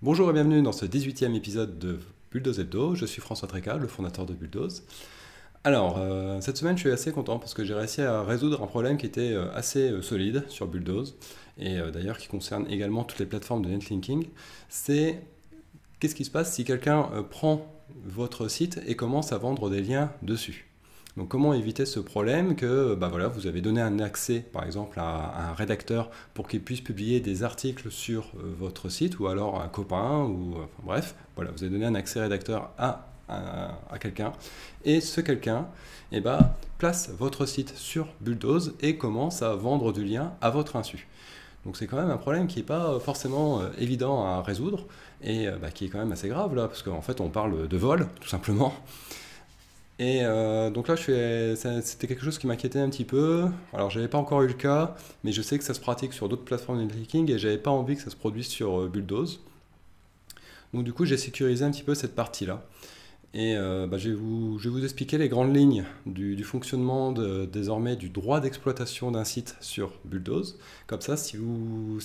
Bonjour et bienvenue dans ce 18e épisode de Bulldoze Hebdo. Je suis François Tréca, le fondateur de Bulldoze. Alors, euh, cette semaine, je suis assez content parce que j'ai réussi à résoudre un problème qui était euh, assez euh, solide sur Bulldoze et d'ailleurs qui concerne également toutes les plateformes de netlinking. C'est qu'est-ce qui se passe si quelqu'un prend votre site et commence à vendre des liens dessus donc comment éviter ce problème que bah, voilà, vous avez donné un accès par exemple à, un rédacteur pour qu'il puisse publier des articles sur euh, votre site ou alors un copain ou euh, bref, voilà, vous avez donné un accès rédacteur à à, quelqu'un. Et ce quelqu'un ben, place votre site sur Bulldoze et commence à vendre du lien à votre insu. Donc c'est quand même un problème qui n'est pas euh, forcément évident à résoudre et bah, qui est quand même assez grave là, parce qu'en fait on parle de vol tout simplement. Et euh, donc là, c'était quelque chose qui m'inquiétait un petit peu. Alors, je n'avais pas encore eu le cas, mais je sais que ça se pratique sur d'autres plateformes de networking et n'avais pas envie que ça se produise sur euh, Bulldoze. Donc, du coup, j'ai sécurisé un petit peu cette partie-là. Et euh, bah, je, vais vous, expliquer les grandes lignes du, fonctionnement désormais du droit d'exploitation d'un site sur Bulldoze. Comme ça, si,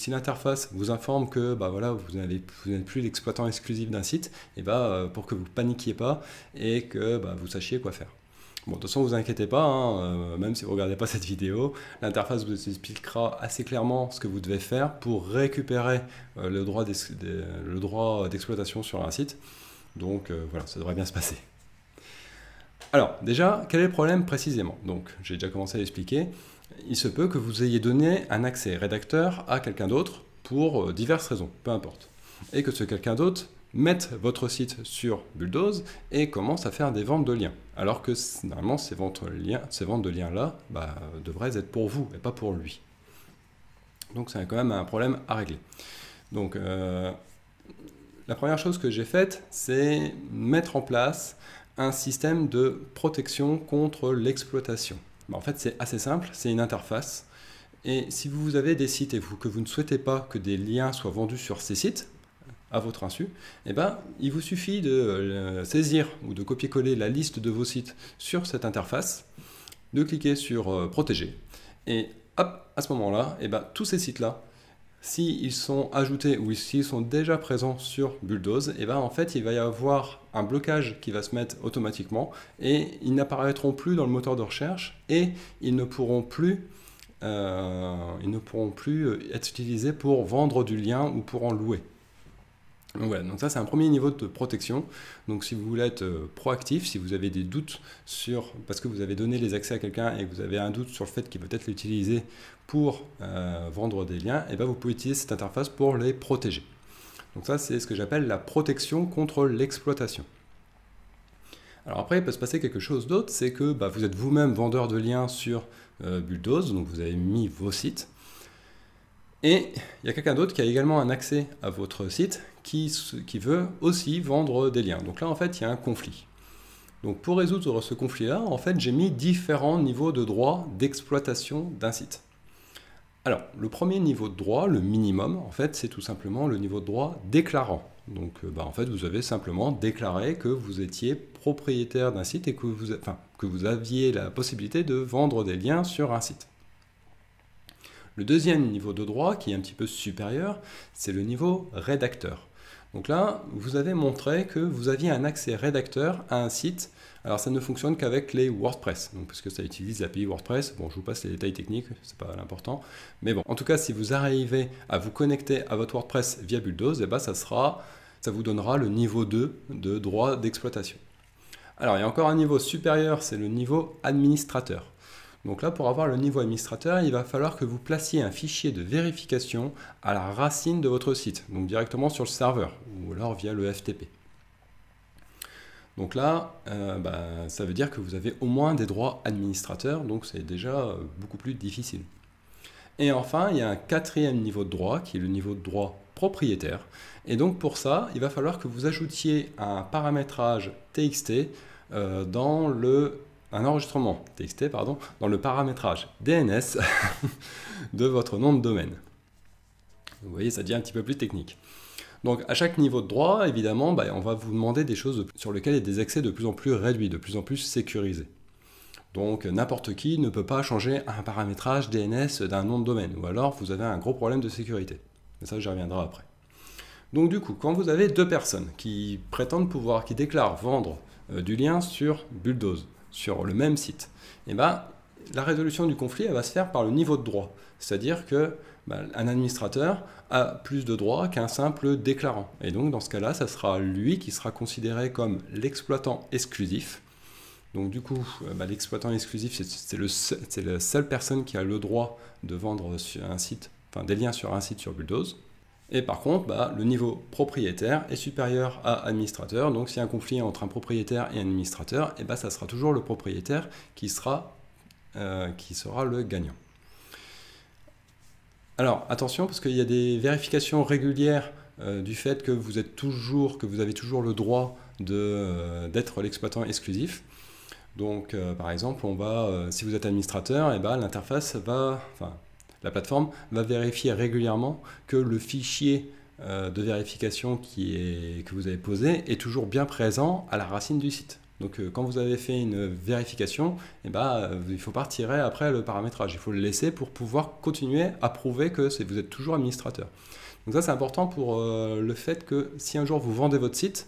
l'interface vous informe que bah, vous n'êtes plus l'exploitant exclusif d'un site, et bah, euh, pour que vous ne paniquiez pas et que vous sachiez quoi faire. Bon, de toute façon, vous inquiétez pas, hein, euh, même si vous ne regardez pas cette vidéo, l'interface vous expliquera assez clairement ce que vous devez faire pour récupérer le droit d'exploitation sur un site. Donc euh, voilà, ça devrait bien se passer. Alors déjà, quel est le problème précisément Donc j'ai déjà commencé à l'expliquer. Il se peut que vous ayez donné un accès rédacteur à quelqu'un d'autre pour euh, diverses raisons, peu importe. Et que ce quelqu'un d'autre mette votre site sur Bulldoze et commence à faire des ventes de liens. Alors que normalement, ces ventes, liens, ces ventes de liens-là bah, devraient être pour vous et pas pour lui. Donc c'est quand même un problème à régler. Donc euh, la première chose que j'ai faite, c'est mettre en place un système de protection contre l'exploitation. Bah, en fait, c'est assez simple, c'est une interface. Et si vous avez des sites et que vous ne souhaitez pas que des liens soient vendus sur ces sites, à votre insu, eh ben, il vous suffit de euh, saisir ou de copier-coller la liste de vos sites sur cette interface, de cliquer sur euh, Protéger. Et hop, à ce moment-là, eh ben, tous ces sites-là s'ils ils sont ajoutés ou s'ils sont déjà présents sur Bulldoze, et eh ben, en fait il va y avoir un blocage qui va se mettre automatiquement et ils n'apparaîtront plus dans le moteur de recherche et ils ne pourront plus euh, ils ne pourront plus être utilisés pour vendre du lien ou pour en louer. Donc ça c'est un premier niveau de protection. Donc si vous voulez être euh, proactif, si vous avez des doutes sur, parce que vous avez donné les accès à quelqu'un et que vous avez un doute sur le fait qu'il peut être l'utiliser pour euh, vendre des liens, et eh bien vous pouvez utiliser cette interface pour les protéger. Donc ça c'est ce que j'appelle la protection contre l'exploitation. Alors après, il peut se passer quelque chose d'autre, c'est que bah, vous êtes vous-même vendeur de liens sur euh, Bulldoze, donc vous avez mis vos sites. Et il y a quelqu'un d'autre qui a également un accès à votre site qui, veut aussi vendre des liens. Donc là, en fait, il y a un conflit. Donc pour résoudre ce conflit-là, en fait, j'ai mis différents niveaux de droit d'exploitation d'un site. Alors, le premier niveau de droit, le minimum, en fait, c'est tout simplement le niveau de droit déclarant. Donc, euh, bah, en fait, vous avez simplement déclaré que vous étiez propriétaire d'un site et que vous aviez la possibilité de vendre des liens sur un site. Le deuxième niveau de droit, qui est un petit peu supérieur, c'est le niveau rédacteur. Donc là, vous avez montré que vous aviez un accès rédacteur à un site. Alors ça ne fonctionne qu'avec les WordPress, donc ça utilise l'API WordPress. Bon, je vous passe les détails techniques, c'est pas l'important. Mais bon, en tout cas, si vous arrivez à vous connecter à votre WordPress via Bulldoze, eh ben, ça, ça vous donnera le niveau 2 de droit d'exploitation. Alors il y a encore un niveau supérieur, c'est le niveau administrateur. Donc là, pour avoir le niveau administrateur, il va falloir que vous placiez un fichier de vérification à la racine de votre site, donc directement sur le serveur, ou alors via le FTP. Donc là, euh, bah, ça veut dire que vous avez au moins des droits administrateurs, donc c'est déjà euh, beaucoup plus difficile. Et enfin, il y a un quatrième niveau de droit, qui est le niveau de droit propriétaire. Et donc pour ça, il va falloir que vous ajoutiez un paramétrage TXT euh, dans le un enregistrement texté pardon, dans le paramétrage DNS de votre nom de domaine. Vous voyez, ça devient un petit peu plus technique. Donc à chaque niveau de droit, évidemment, bah, on va vous demander des choses sur lesquelles il y a des accès de plus en plus réduits, de plus en plus sécurisés. Donc n'importe qui ne peut pas changer un paramétrage DNS d'un nom de domaine, ou alors vous avez un gros problème de sécurité. Mais ça, j'y reviendrai après. Donc du coup, quand vous avez deux personnes qui prétendent pouvoir, qui déclarent vendre euh, du lien sur Bulldoze, sur le même site, eh ben, la résolution du conflit va se faire par le niveau de droit. C'est-à-dire que ben, un administrateur a plus de droits qu'un simple déclarant. Et donc dans ce cas-là, ça sera lui qui sera considéré comme l'exploitant exclusif. Donc du coup, euh, ben, l'exploitant exclusif, c'est la seule personne qui a le droit de vendre sur un site, enfin, des liens sur un site sur Bulldoze. Et par contre, bah, le niveau propriétaire est supérieur à administrateur. Donc s'il y a un conflit entre un propriétaire et un administrateur, et eh bah, ça sera toujours le propriétaire qui sera, euh, qui sera le gagnant. Alors attention, parce qu'il y a des vérifications régulières euh, du fait que vous, êtes toujours, que vous avez toujours le droit euh, d'être l'exploitant exclusif. Donc par exemple, on va, si vous êtes administrateur, eh bah, l'interface va la plateforme va vérifier régulièrement que le fichier euh, de vérification qui est, que vous avez posé est toujours bien présent à la racine du site. Donc euh, quand vous avez fait une vérification, eh ben, euh, il ne faut pas retirer après le paramétrage, il faut le laisser pour pouvoir continuer à prouver que vous êtes toujours administrateur. Donc ça c'est important pour le fait que si un jour vous vendez votre site,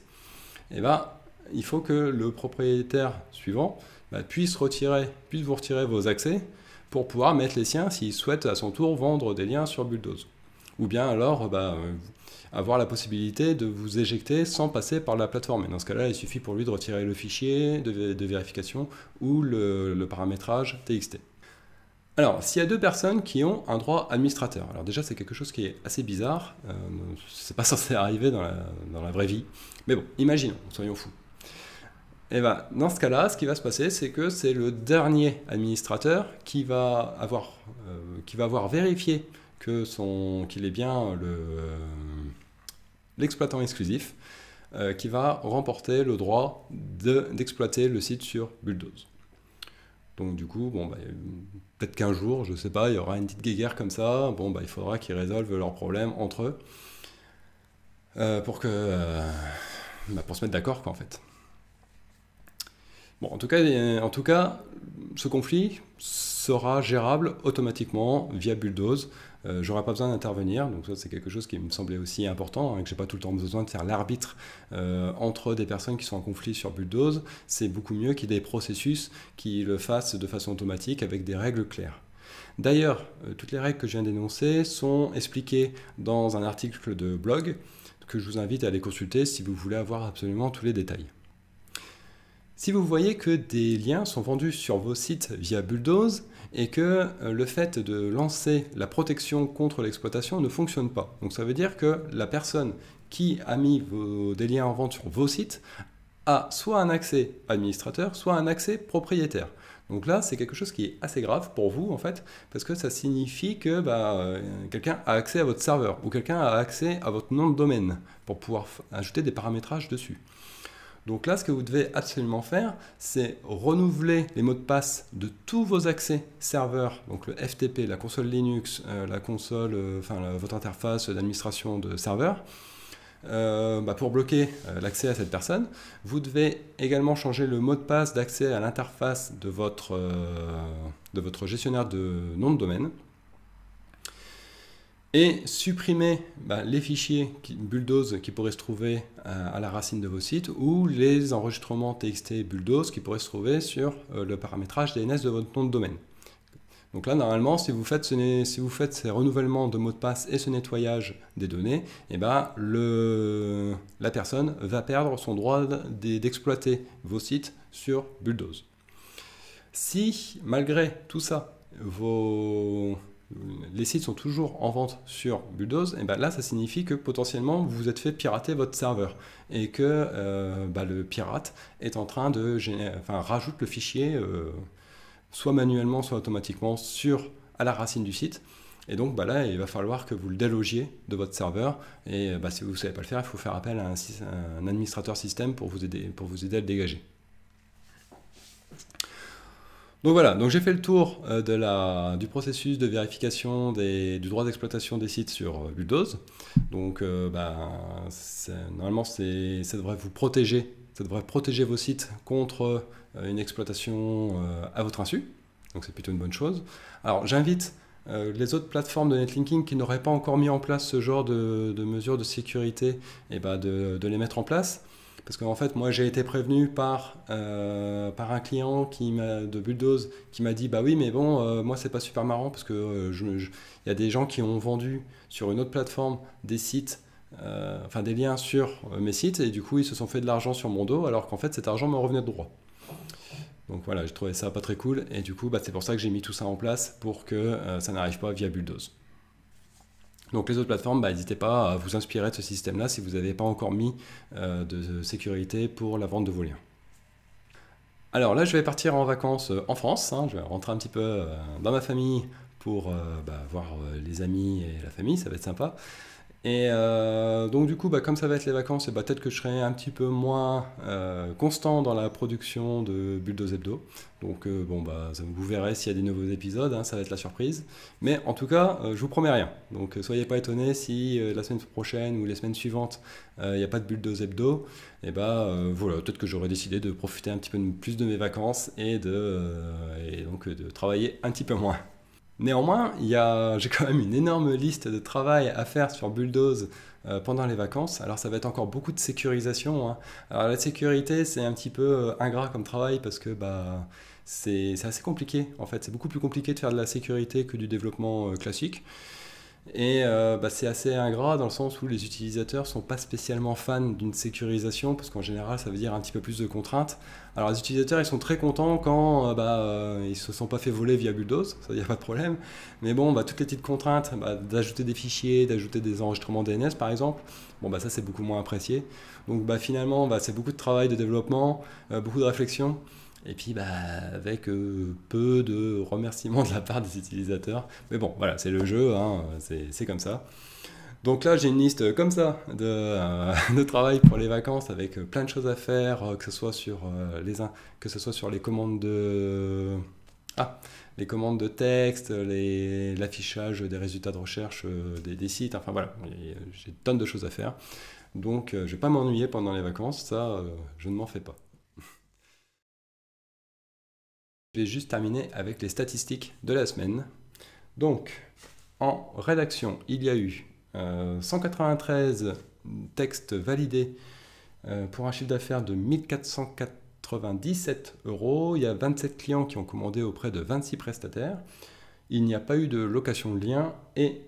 eh ben, il faut que le propriétaire suivant bah, puisse, retirer, puisse vous retirer vos accès pour pouvoir mettre les siens s'il souhaite à son tour vendre des liens sur Bulldoze. Ou bien alors euh, bah, euh, avoir la possibilité de vous éjecter sans passer par la plateforme. Et dans ce cas-là, il suffit pour lui de retirer le fichier de, vérification ou le, paramétrage TXT. Alors, s'il y a deux personnes qui ont un droit administrateur, alors déjà c'est quelque chose qui est assez bizarre, euh, c'est pas censé arriver dans la vraie vie, mais bon, imaginons, soyons fous. Et eh ben, dans ce cas-là, ce qui va se passer, c'est que c'est le dernier administrateur qui va avoir, euh, qui va avoir vérifié qu'il est bien euh, l'exploitant exclusif, euh, qui va remporter le droit d'exploiter le site sur Bulldoze. Donc du coup, bon, bah, peut-être qu'un jour, je ne sais pas, il y aura une petite guéguerre comme ça. Bon, bah, il faudra qu'ils résolvent leurs problèmes entre eux pour que, bah, pour se mettre d'accord, qu'en en fait. Bon, en tout cas, euh, en tout cas ce conflit sera gérable automatiquement via Bulldoze. Euh, j'aurai pas besoin d'intervenir, donc ça c'est quelque chose qui me semblait aussi important, hein, et que j'ai pas tout le temps besoin de faire l'arbitre euh, entre des personnes qui sont en conflit sur Bulldoze. C'est beaucoup mieux qu'il y ait des processus qui le fassent de façon automatique avec des règles claires. D'ailleurs, toutes les règles que je viens d'énoncer sont expliquées dans un article de blog que je vous invite à aller consulter si vous voulez avoir absolument tous les détails. Si vous voyez que des liens sont vendus sur vos sites via Bulldoze et que euh, le fait de lancer la protection contre l'exploitation ne fonctionne pas, donc ça veut dire que la personne qui a mis des liens en vente sur vos sites a soit un accès administrateur, soit un accès propriétaire. Donc là, c'est quelque chose qui est assez grave pour vous, en fait, parce que ça signifie que bah, euh, quelqu'un a accès à votre serveur ou quelqu'un a accès à votre nom de domaine pour pouvoir ajouter des paramétrages dessus. Donc là, ce que vous devez absolument faire, c'est renouveler les mots de passe de tous vos accès serveurs, donc le FTP, la console Linux, euh, la console, euh, votre interface d'administration de serveur. Euh, bah, pour bloquer l'accès à cette personne. Vous devez également changer le mot de passe d'accès à l'interface de, de votre gestionnaire de nom de domaine et supprimer bah, les fichiers qui, Bulldoze qui pourraient se trouver euh, à la racine de vos sites ou les enregistrements TXT Bulldoze qui pourraient se trouver sur euh, le paramétrage DNS de votre nom de domaine. Donc là, normalement, si vous faites, ce, si vous faites ces renouvellements de mots de passe et ce nettoyage des données, eh ben, la personne va perdre son droit d'exploiter vos sites sur Bulldoze. Si, malgré tout ça, vos, les sites sont toujours en vente sur Bulldoze, et ben là ça signifie que potentiellement vous vous êtes fait pirater votre serveur et que euh, bah, le pirate est en train de générer, enfin, rajoute le fichier euh, soit manuellement soit automatiquement sur à la racine du site. Et donc bah, là il va falloir que vous le délogiez de votre serveur et bah, si vous ne savez pas le faire il faut faire appel à un, un administrateur système pour vous aider, pour vous aider à le dégager. Donc voilà, donc j'ai fait le tour euh, de la, du processus de vérification des, du droit d'exploitation des sites sur euh, Bulldoze. Donc euh, bah, normalement, ça devrait vous protéger, ça devrait protéger vos sites contre une exploitation à votre insu. Donc c'est plutôt une bonne chose. Alors j'invite les autres plateformes de netlinking qui n'auraient pas encore mis en place ce genre de, mesures de sécurité, et eh ben, de, les mettre en place. Parce qu'en fait, moi, j'ai été prévenu par, euh, par un client qui de Bulldoze qui m'a dit Bah oui, mais bon, euh, moi, c'est pas super marrant parce que euh, il y a des gens qui ont vendu sur une autre plateforme des sites enfin des liens sur mes sites et du coup ils se sont fait de l'argent sur mon dos alors qu'en fait cet argent me revenait de droit. Donc voilà, j'ai trouvé ça pas très cool et du coup bah, c'est pour ça que j'ai mis tout ça en place pour que ça n'arrive pas via Bulldoze. Donc les autres plateformes, bah, n'hésitez pas à vous inspirer de ce système-là si vous n'avez pas encore mis euh, de sécurité pour la vente de vos liens. Alors là, je vais partir en vacances euh, en France. Hein. je vais rentrer un petit peu euh, dans ma famille pour bah, voir les amis et la famille. Ça va être sympa. Et euh, donc du coup, bah, comme ça va être les vacances, bah, peut-être que je serai un petit peu moins euh, constant dans la production de Bulldoze Hebdo. Donc euh, bon, bah, vous verrez s'il y a des nouveaux épisodes, hein, ça va être la surprise. Mais en tout cas, je vous promets rien. Donc soyez pas étonnés si la semaine prochaine ou les semaines suivantes, il n'y a pas de Bulldoze Hebdo. Et bah voilà, peut-être que j'aurais décidé de profiter un petit peu plus de mes vacances et, de travailler un petit peu moins. Néanmoins, j'ai quand même une énorme liste de travail à faire sur Bulldoze euh, pendant les vacances. Alors ça va être encore beaucoup de sécurisation. Hein. Alors la sécurité, c'est un petit peu euh, ingrat comme travail parce que bah, c'est assez compliqué en fait. C'est beaucoup plus compliqué de faire de la sécurité que du développement euh, classique. Et euh, bah, c'est assez ingrat dans le sens où les utilisateurs ne sont pas spécialement fans d'une sécurisation, parce qu'en général, ça veut dire un petit peu plus de contraintes. Alors les utilisateurs, ils sont très contents quand euh, bah, euh, ils se sont pas fait voler via Bulldoze, ça, il n'y a pas de problème. Mais bon, bah, toutes les petites contraintes, bah, d'ajouter des fichiers, d'ajouter des enregistrements DNS par exemple, bon, bah, ça, c'est beaucoup moins apprécié. Donc bah, finalement, bah, c'est beaucoup de travail de développement, beaucoup de réflexion et puis bah, avec euh, peu de remerciements de la part des utilisateurs. Mais bon, voilà, c'est le jeu, hein, c'est comme ça. Donc là, j'ai une liste comme ça de, euh, de, travail pour les vacances avec plein de choses à faire, euh, que ce soit sur, les, que ce soit sur les commandes de... Ah, les commandes de texte, l'affichage des résultats de recherche des, des sites, enfin voilà, j'ai tonnes de choses à faire. Donc je ne vais pas m'ennuyer pendant les vacances, ça, je ne m'en fais pas. Je vais juste terminer avec les statistiques de la semaine. Donc, en rédaction, il y a eu 193 euh, textes validés euh, pour un chiffre d'affaires de 1497 euros. Il y a 27 clients qui ont commandé auprès de 26 prestataires. Il n'y a pas eu de location de lien et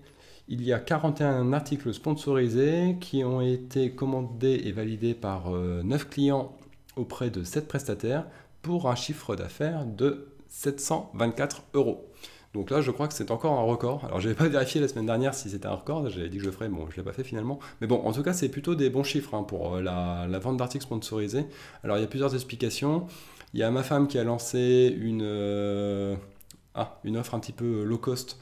il y a 41 articles sponsorisés qui ont été commandés et validés par 9 euh, clients auprès de 7 prestataires, pour un chiffre d'affaires de 724 euros. Donc là, je crois que c'est encore un record. Alors, je n'avais pas vérifié la semaine dernière si c'était un record. J'avais dit que je le ferais. Bon, je ne l'ai pas fait finalement. Mais bon, en tout cas, c'est plutôt des bons chiffres hein, pour euh, la, vente d'articles sponsorisés. Alors, il y a plusieurs explications. Il y a ma femme qui a lancé une, euh, ah, une offre un petit peu euh, low cost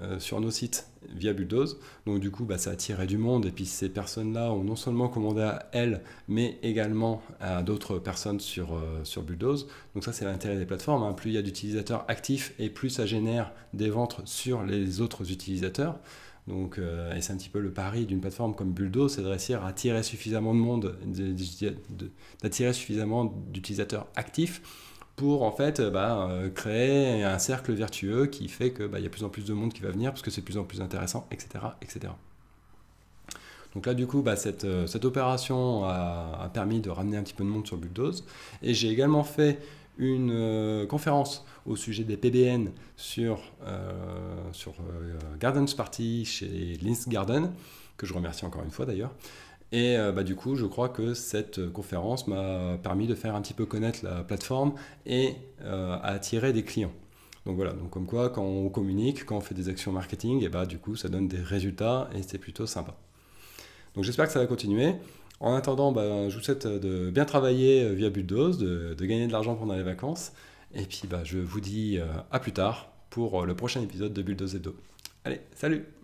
euh, sur nos sites via Bulldoze. Donc du coup, bah, ça attirait du monde. Et puis ces personnes-là ont non seulement commandé à elles, mais également à d'autres personnes sur, euh, sur Bulldoze. Donc ça, c'est l'intérêt des plateformes. Hein. Plus il y a d'utilisateurs actifs et plus ça génère des ventes sur les autres utilisateurs. Donc, euh, et c'est un petit peu le pari d'une plateforme comme Bulldoze, c'est de réussir à attirer suffisamment de monde, d'attirer suffisamment d'utilisateurs actifs pour en fait euh, bah, euh, créer un cercle vertueux qui fait qu'il bah, y a plus en plus de monde qui va venir parce que c'est plus en plus intéressant, etc. etc. Donc là, du coup, bah, euh, cette, opération a, permis de ramener un petit peu de monde sur Bulldoze. Et j'ai également fait une conférence au sujet des PBN sur, sur Gardens Party chez Linz Garden, que je remercie encore une fois d'ailleurs. Et euh, bah, du coup, je crois que cette euh, conférence m'a permis de faire un petit peu connaître la plateforme et euh, à attirer des clients. Donc voilà, donc comme quoi quand on communique, quand on fait des actions marketing, et bah du coup ça donne des résultats et c'est plutôt sympa. Donc j'espère que ça va continuer. En attendant, bah, je vous souhaite de bien travailler via Bulldoze, de, gagner de l'argent pendant les vacances. Et puis bah, je vous dis à plus tard pour le prochain épisode de Bulldoze Do. Allez, salut